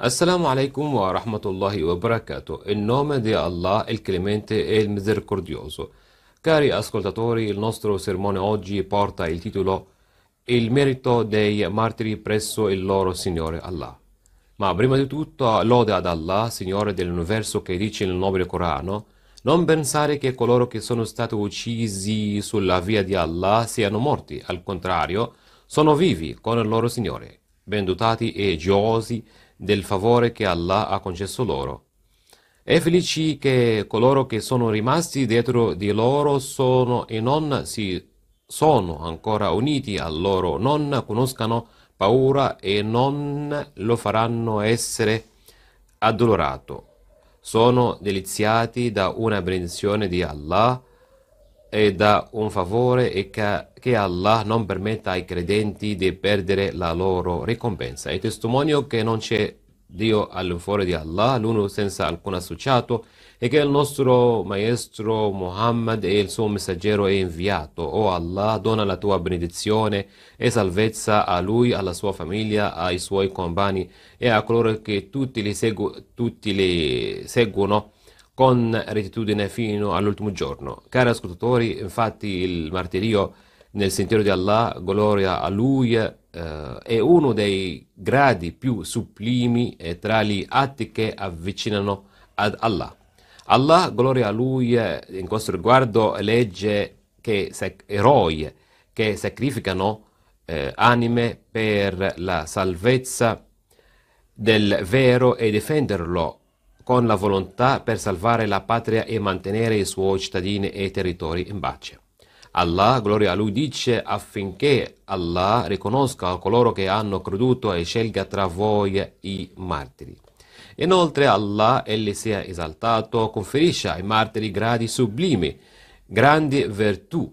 Assalamu alaikum wa rahmatullahi wa barakatuh. In nome di Allah, il clemente e il misericordioso. Cari ascoltatori, il nostro sermone oggi porta il titolo Il merito dei martiri presso il loro Signore Allah. Ma prima di tutto, lode ad Allah, Signore dell'universo, che dice nel nobile Corano, non pensare che coloro che sono stati uccisi sulla via di Allah siano morti, al contrario, sono vivi con il loro Signore, ben dotati e gioiosi del favore che Allah ha concesso loro. E felici che coloro che sono rimasti dietro di loro sono e non si sono ancora uniti a loro, non conoscano paura e non lo faranno essere addolorato. Sono deliziati da una benedizione di Allah e da un favore e che Allah non permetta ai credenti di perdere la loro ricompensa. E testimonio che non c'è Dio all'infuori di Allah, l'uno senza alcun associato, e che il nostro maestro Muhammad e il suo messaggero è inviato. O oh Allah, dona la tua benedizione e salvezza a lui, alla sua famiglia, ai suoi compagni e a coloro che tutti li, segu tutti li seguono con retitudine fino all'ultimo giorno. Cari ascoltatori, infatti il martirio nel sentiero di Allah, gloria a Lui, eh, è uno dei gradi più sublimi eh, tra gli atti che avvicinano ad Allah. Allah, gloria a Lui, eh, in questo riguardo legge che sac- eroi che sacrificano eh, anime per la salvezza del vero e difenderlo con la volontà per salvare la patria e mantenere i suoi cittadini e territori in pace. Allah, gloria a lui, dice affinché Allah riconosca coloro che hanno creduto e scelga tra voi i martiri. Inoltre Allah, egli sia esaltato, conferisce ai martiri gradi sublimi, grandi virtù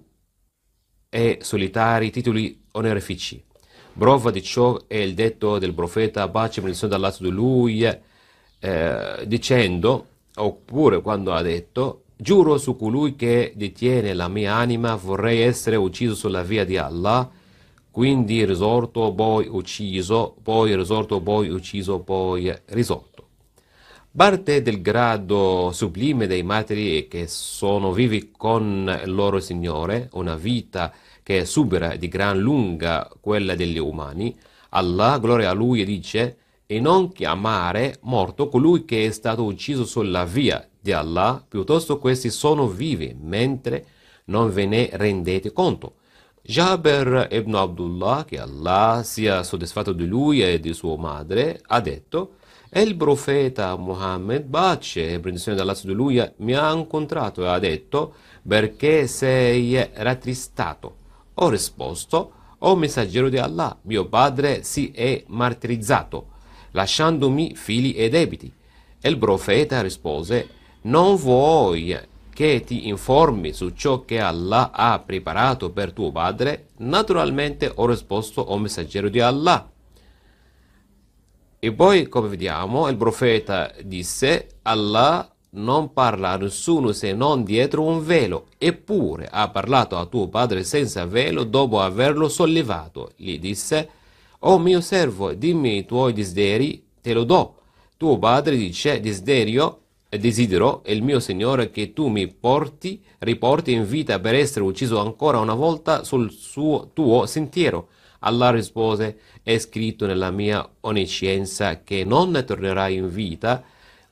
e solitari titoli onorifici. Prova di ciò è il detto del profeta, pace e benedizione dall'alto di lui, eh, dicendo, oppure quando ha detto, giuro su colui che detiene la mia anima, vorrei essere ucciso sulla via di Allah, quindi risorto, poi ucciso, poi risorto, poi ucciso, poi risorto. Parte del grado sublime dei martiri che sono vivi con il loro Signore, una vita che supera di gran lunga quella degli umani. Allah, gloria a Lui, dice e non chiamare morto colui che è stato ucciso sulla via di Allah, piuttosto questi sono vivi, mentre non ve ne rendete conto. Jaber ibn Abdullah, che Allah sia soddisfatto di lui e di sua madre, ha detto e il profeta Muhammad, pace e benedizione dall'Allah di lui, mi ha incontrato e ha detto perché sei rattristato. Ho risposto, o messaggero di Allah, mio padre si è martirizzato lasciandomi fili e debiti. E il profeta rispose, non vuoi che ti informi su ciò che Allah ha preparato per tuo padre? Naturalmente ho risposto, o messaggero di Allah. E poi, come vediamo, il profeta disse, Allah non parla a nessuno se non dietro un velo, eppure ha parlato a tuo padre senza velo dopo averlo sollevato. Gli disse, o mio servo, dimmi i tuoi desideri, te lo do. Tuo padre dice, desiderio, desidero, il mio Signore, che tu mi porti, riporti in vita per essere ucciso ancora una volta sul suo, tuo sentiero. Allah rispose, è scritto nella mia oniscienza che non tornerai in vita,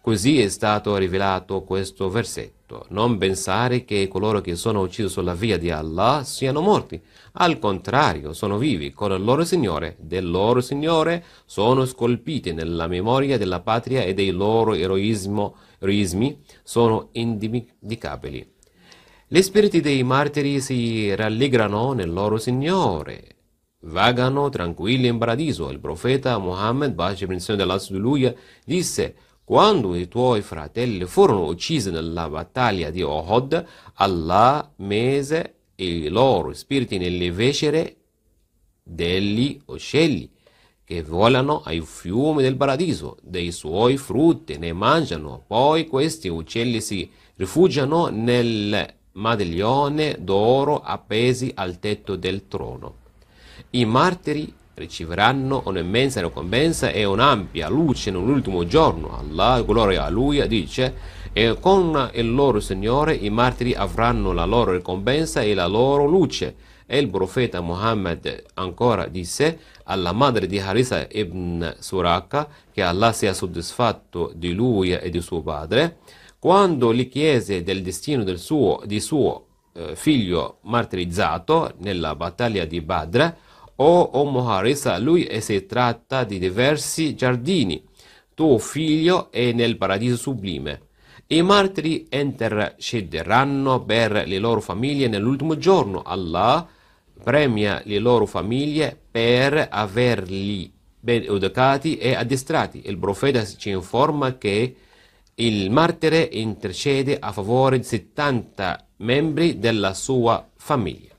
così è stato rivelato questo versetto questo, non pensare che coloro che sono uccisi sulla via di Allah siano morti. Al contrario, sono vivi con il loro Signore, del loro Signore, sono scolpiti nella memoria della patria e dei loro eroismo, eroismi sono indimenticabili. Gli spiriti dei martiri si rallegrano nel loro Signore, vagano tranquilli in paradiso. Il profeta Muhammad, pace e benedizione dell'Asso di Lui, disse quando i tuoi fratelli furono uccisi nella battaglia di Ohod, Allah mise i loro spiriti nelle viscere degli uccelli che volano ai fiumi del paradiso, dei suoi frutti ne mangiano, poi questi uccelli si rifugiano nel medaglione d'oro appesi al tetto del trono. I martiri riceveranno un'immensa ricompensa e un'ampia luce nell'ultimo giorno. Allah, gloria a Lui, dice e con il loro Signore i martiri avranno la loro ricompensa e la loro luce. E il profeta Muhammad ancora disse alla madre di Harisa ibn Suraka che Allah sia soddisfatto di lui e di suo padre, quando gli chiese del destino del suo, di suo eh, figlio martirizzato nella battaglia di Badr, o Ummu Harisa, lui e si tratta di diversi giardini, tuo figlio è nel paradiso sublime. I martiri intercederanno per le loro famiglie nell'ultimo giorno. Allah premia le loro famiglie per averli ben educati e addestrati. Il profeta ci informa che il martire intercede a favore di 70 membri della sua famiglia.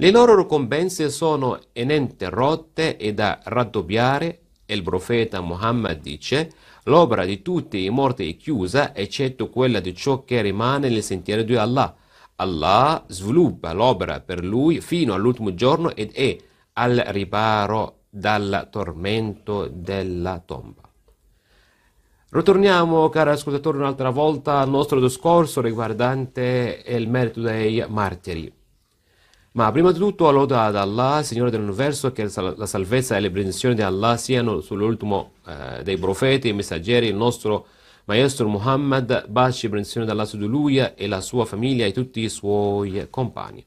Le loro ricompense sono ininterrotte e da raddoppiare. Il profeta Muhammad dice l'opera di tutti i morti è chiusa eccetto quella di ciò che rimane nel sentiero di Allah. Allah sviluppa l'opera per lui fino all'ultimo giorno ed è al riparo dal tormento della tomba. Ritorniamo, cari ascoltatori, un'altra volta al nostro discorso riguardante il merito dei martiri. Ma prima di tutto loda ad Allah, Signore dell'universo, che la salvezza e le benedizioni di Allah siano sull'ultimo eh, dei profeti e messaggeri, il nostro maestro Muhammad, baci e benedizioni di Allah su di lui e la sua famiglia e tutti i suoi compagni.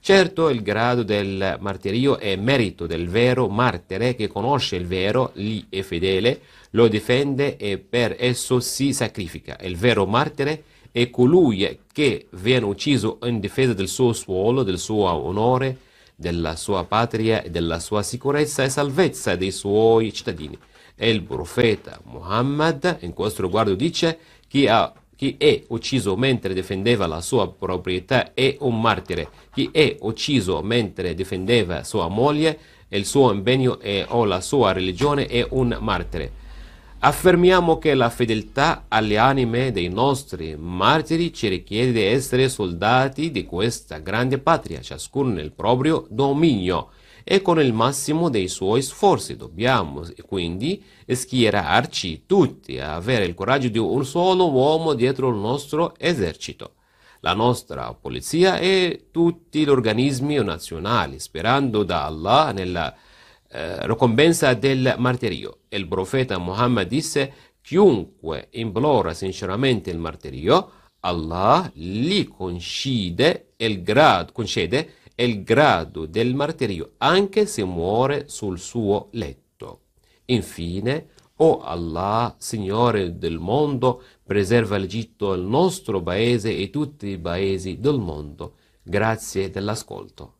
Certo, il grado del martirio è merito del vero martire che conosce il vero, lì è fedele, lo difende e per esso si sacrifica. Il vero martire è e colui che viene ucciso in difesa del suo suolo, del suo onore, della sua patria e della sua sicurezza e salvezza dei suoi cittadini. E il profeta Muhammad in questo riguardo dice chi, ha, chi è ucciso mentre difendeva la sua proprietà è un martire, chi è ucciso mentre difendeva sua moglie, il suo impegno è, o la sua religione è un martire. Affermiamo che la fedeltà alle anime dei nostri martiri ci richiede di essere soldati di questa grande patria, ciascuno nel proprio dominio e con il massimo dei suoi sforzi. Dobbiamo quindi schierarci tutti avere il coraggio di un solo uomo dietro il nostro esercito, la nostra polizia e tutti gli organismi nazionali, sperando da Allah nella eh, ricompensa del martirio. Il profeta Muhammad disse, chiunque implora sinceramente il martirio, Allah gli concede il grado, concede il grado del martirio anche se muore sul suo letto. Infine, o oh Allah, Signore del mondo, preserva l'Egitto, il nostro paese e tutti i paesi del mondo. Grazie dell'ascolto.